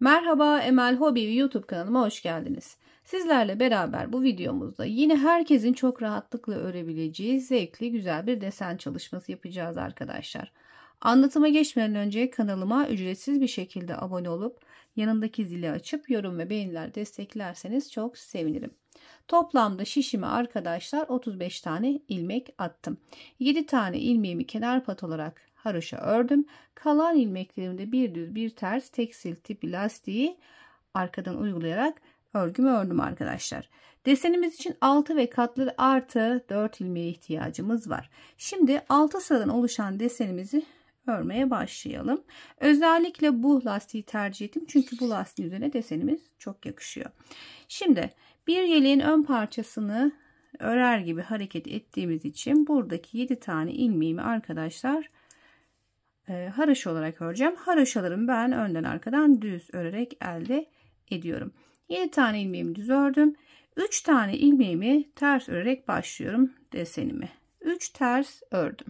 Merhaba Emel Hobi YouTube kanalıma hoş geldiniz. Sizlerle beraber bu videomuzda yine herkesin çok rahatlıkla örebileceği zevkli güzel bir desen çalışması yapacağız arkadaşlar. Anlatıma geçmeden önce kanalıma ücretsiz bir şekilde abone olup yanındaki zili açıp yorum ve beğeniler desteklerseniz çok sevinirim. Toplamda şişime arkadaşlar 35 tane ilmek attım. 7 tane ilmeğimi kenar pat olarak haroşa ördüm. Kalan ilmeklerimde bir düz bir ters tekstil tipi lastiği arkadan uygulayarak örgümü ördüm arkadaşlar. Desenimiz için 6 ve katları artı 4 ilmeğe ihtiyacımız var. Şimdi 6 sıradan oluşan desenimizi örmeye başlayalım. Özellikle bu lastiği tercih ettim. Çünkü bu lastiğin üzerine desenimiz çok yakışıyor. Şimdi bir yeleğin ön parçasını örer gibi hareket ettiğimiz için buradaki 7 tane ilmeğimi arkadaşlar e, haraş olarak öreceğim. haraşalarım ben önden arkadan düz örerek elde ediyorum. 7 tane ilmeğimi düz ördüm. 3 tane ilmeğimi ters örerek başlıyorum desenimi. 3 ters ördüm.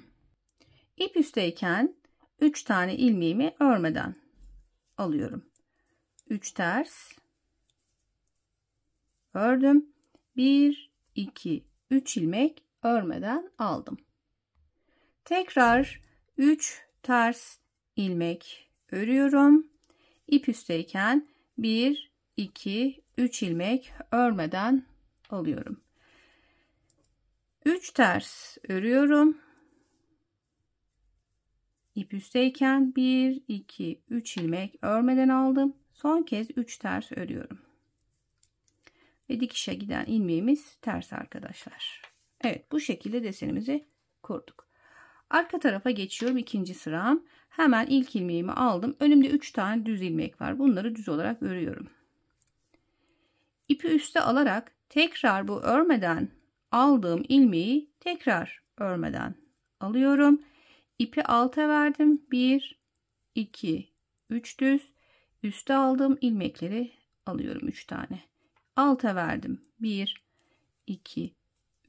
İp üstteyken 3 tane ilmeğimi örmeden alıyorum. 3 ters ördüm. 1 2 3 ilmek örmeden aldım. Tekrar 3 ters ilmek örüyorum. İp üstteyken 1 2 3 ilmek örmeden alıyorum. 3 ters örüyorum. İp üstteyken 1 2 3 ilmek örmeden aldım. Son kez 3 ters örüyorum. Ve dikişe giden ilmeğimiz ters arkadaşlar. Evet bu şekilde desenimizi kurduk. Arka tarafa geçiyorum ikinci sıram. Hemen ilk ilmeğimi aldım. Önümde 3 tane düz ilmek var. Bunları düz olarak örüyorum. İpi üste alarak tekrar bu örmeden aldığım ilmeği tekrar örmeden alıyorum. İpi alta verdim. 1 2 3 düz. Üste aldığım ilmekleri alıyorum 3 tane. Alta verdim. 1 2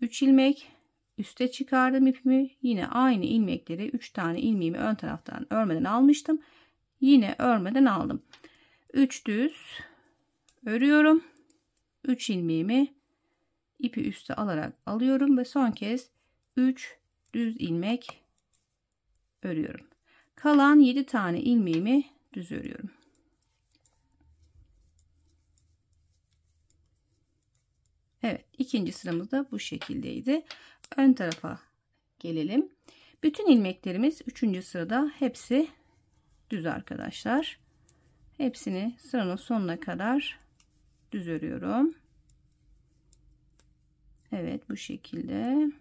3 ilmek üste çıkardım ipimi. Yine aynı ilmekleri 3 tane ilmeğimi ön taraftan örmeden almıştım. Yine örmeden aldım. 3 düz örüyorum. 3 ilmeğimi ipi üste alarak alıyorum ve son kez 3 düz ilmek örüyorum. Kalan 7 tane ilmeğimi düz örüyorum. Evet ikinci sıramız da bu şekildeydi. Ön tarafa gelelim. Bütün ilmeklerimiz üçüncü sırada hepsi düz arkadaşlar. Hepsini sıranın sonuna kadar düz örüyorum. Evet bu şekilde.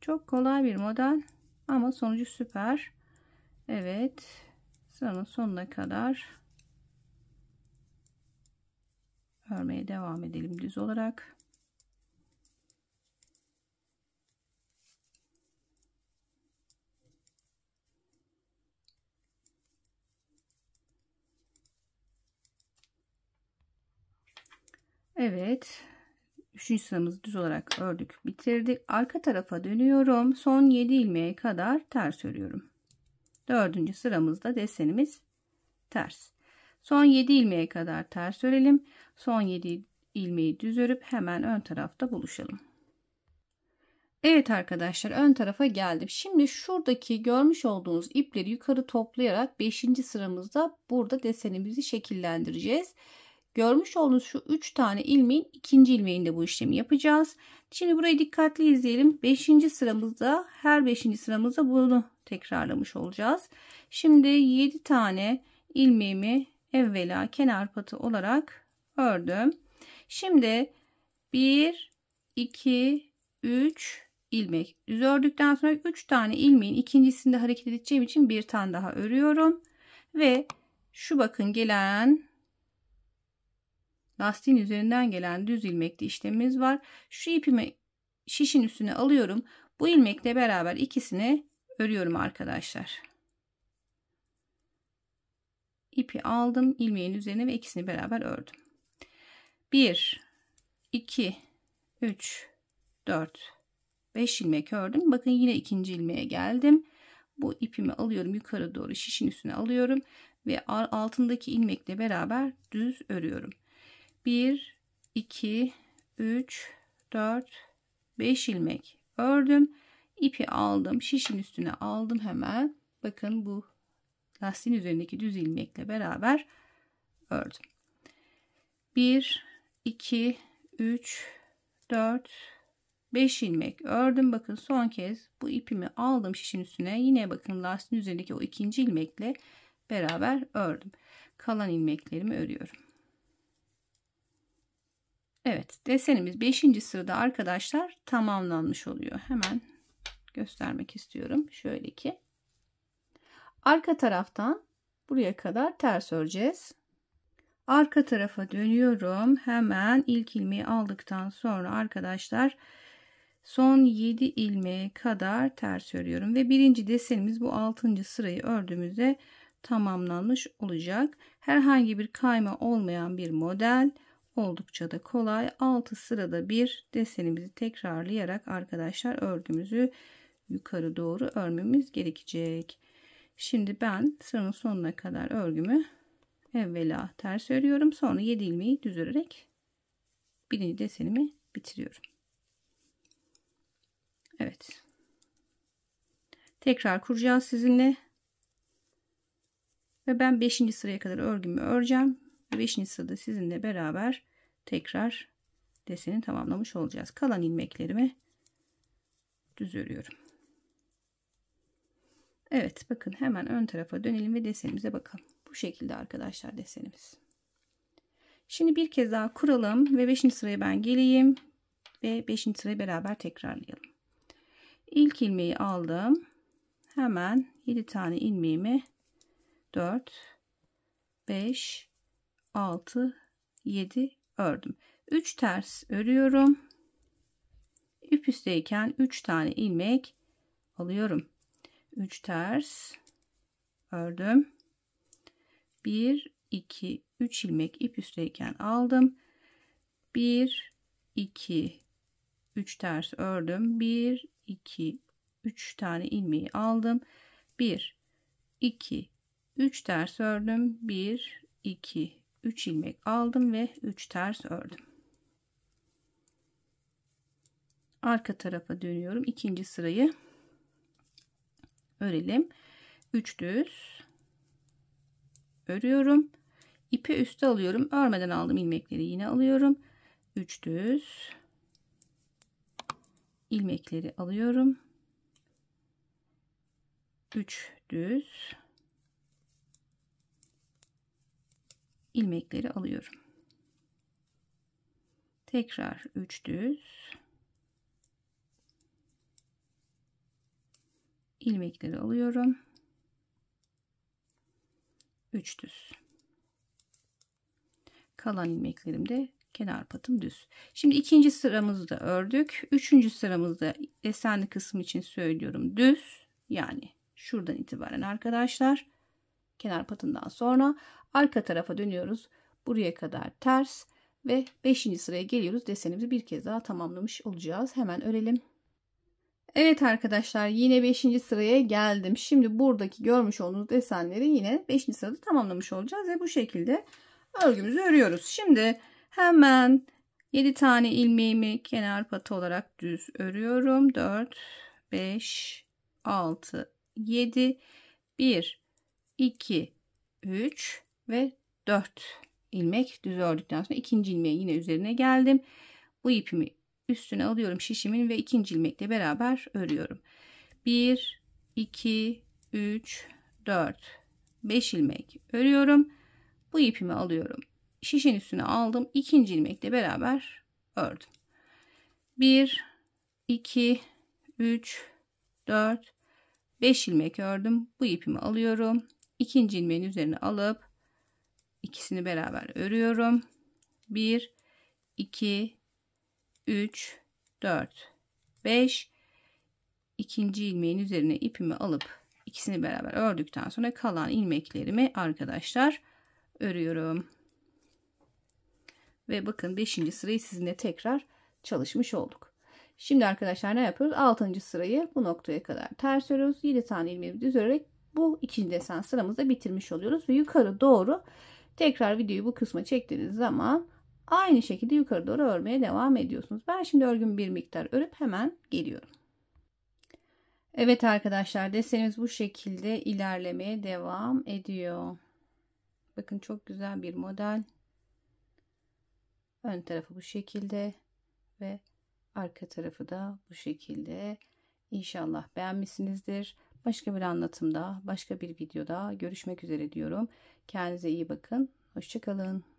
Çok kolay bir model ama sonucu süper. Evet sıranın sonuna kadar örmeye devam edelim düz olarak. Evet. Üçüncü sıramızı düz olarak ördük. Bitirdik. Arka tarafa dönüyorum. Son 7 ilmeğe kadar ters örüyorum. Dördüncü sıramızda desenimiz ters. Son 7 ilmeğe kadar ters örelim. Son 7 ilmeği düz örüp hemen ön tarafta buluşalım. Evet arkadaşlar ön tarafa geldim. Şimdi şuradaki görmüş olduğunuz ipleri yukarı toplayarak 5. sıramızda burada desenimizi şekillendireceğiz. Görmüş olduğunuz şu 3 tane ilmeğin ikinci ilmeğinde bu işlemi yapacağız. Şimdi burayı dikkatli izleyelim. 5. sıramızda her 5. sıramızda bunu tekrarlamış olacağız. Şimdi 7 tane ilmeğimi evvela kenar patı olarak ördüm. Şimdi 1 2 3 ilmek düz ördükten sonra 3 tane ilmeğin ikincisinde hareket edeceğim için bir tane daha örüyorum ve şu bakın gelen lastiğin üzerinden gelen düz ilmekli işlemimiz var. Şu ipimi şişin üstüne alıyorum. Bu ilmekle beraber ikisini örüyorum arkadaşlar ipi aldım ilmeğin üzerine ve ikisini beraber ördüm 1 2 3 4 5 ilmek ördüm bakın yine ikinci ilmeğe geldim bu ipimi alıyorum yukarı doğru şişin üstüne alıyorum ve altındaki ilmekle beraber düz örüyorum 1 2 3 4 5 ilmek ördüm İpi aldım şişin üstüne aldım hemen bakın bu lastiğin üzerindeki düz ilmekle beraber ördüm. 1 2 3 4 5 ilmek ördüm. Bakın son kez bu ipimi aldım şişin üstüne. Yine bakın lastiğin üzerindeki o ikinci ilmekle beraber ördüm. Kalan ilmeklerimi örüyorum. Evet desenimiz 5. sırada arkadaşlar tamamlanmış oluyor. Hemen göstermek istiyorum. Şöyle ki Arka taraftan buraya kadar ters öreceğiz. Arka tarafa dönüyorum. Hemen ilk ilmeği aldıktan sonra arkadaşlar son 7 ilmeğe kadar ters örüyorum ve birinci desenimiz bu 6. sırayı ördüğümüzde tamamlanmış olacak. Herhangi bir kayma olmayan bir model oldukça da kolay. 6 sırada bir desenimizi tekrarlayarak arkadaşlar örgümüzü yukarı doğru örmemiz gerekecek. Şimdi ben sıranın sonuna kadar örgümü evvela ters örüyorum. Sonra 7 ilmeği düz örerek birinci desenimi bitiriyorum. Evet. Tekrar kuracağız sizinle. Ve ben 5. sıraya kadar örgümü öreceğim. 5. sırada sizinle beraber tekrar deseni tamamlamış olacağız. Kalan ilmeklerimi düz örüyorum. Evet bakın hemen ön tarafa dönelim ve desenimize bakalım. Bu şekilde arkadaşlar desenimiz. Şimdi bir kez daha kuralım ve 5. sıraya ben geleyim ve 5. sırayı beraber tekrarlayalım. İlk ilmeği aldım. Hemen 7 tane ilmeğimi 4 5 6 7 ördüm. 3 ters örüyorum. İp üstteyken 3 tane ilmek alıyorum. 3 ters ördüm. 1 2 3 ilmek ip üstteyken aldım. 1 2 3 ters ördüm. 1 2 3 tane ilmeği aldım. 1 2 3 ters ördüm. 1 2 3 ilmek aldım ve 3 ters ördüm. Arka tarafa dönüyorum. ikinci sırayı örelim. 3 düz örüyorum. İpi üste alıyorum. Örmeden aldım ilmekleri yine alıyorum. 3 düz ilmekleri alıyorum. 3 düz ilmekleri alıyorum. Tekrar 3 düz ilmekleri alıyorum. 3 düz. Kalan ilmeklerimde kenar patım düz. Şimdi ikinci sıramızda ördük. Üçüncü sıramızda desenli kısım için söylüyorum düz. Yani şuradan itibaren arkadaşlar kenar patından sonra arka tarafa dönüyoruz. Buraya kadar ters ve beşinci sıraya geliyoruz. Desenimizi bir kez daha tamamlamış olacağız. Hemen örelim. Evet arkadaşlar yine 5. sıraya geldim. Şimdi buradaki görmüş olduğunuz desenleri yine 5. sırada tamamlamış olacağız. Ve bu şekilde örgümüzü örüyoruz. Şimdi hemen 7 tane ilmeğimi kenar patı olarak düz örüyorum. 4, 5, 6, 7, 1, 2, 3 ve 4 ilmek düz ördükten sonra ikinci ilmeğe yine üzerine geldim. Bu ipimi üstüne alıyorum şişimin ve ikinci ilmekle beraber örüyorum. 1 2 3 4 5 ilmek örüyorum. Bu ipimi alıyorum. Şişin üstüne aldım. ikinci ilmekle beraber ördüm. 1 2 3 4 5 ilmek ördüm. Bu ipimi alıyorum. ikinci ilmeğin üzerine alıp ikisini beraber örüyorum. 1 2 3 4 5 ikinci ilmeğin üzerine ipimi alıp ikisini beraber ördükten sonra kalan ilmeklerimi arkadaşlar örüyorum. Ve bakın 5. sırayı sizinle tekrar çalışmış olduk. Şimdi arkadaşlar ne yapıyoruz? 6. sırayı bu noktaya kadar ters örüyoruz. 7 tane ilmeği düz örerek bu ikinci desen sıramızı da bitirmiş oluyoruz. Ve yukarı doğru tekrar videoyu bu kısma çektiğiniz zaman Aynı şekilde yukarı doğru örmeye devam ediyorsunuz. Ben şimdi örgüm bir miktar örüp hemen geliyorum. Evet arkadaşlar deseniz bu şekilde ilerlemeye devam ediyor. Bakın çok güzel bir model. Ön tarafı bu şekilde ve arka tarafı da bu şekilde. İnşallah beğenmişsinizdir. Başka bir anlatımda, başka bir videoda görüşmek üzere diyorum. Kendinize iyi bakın. Hoşçakalın.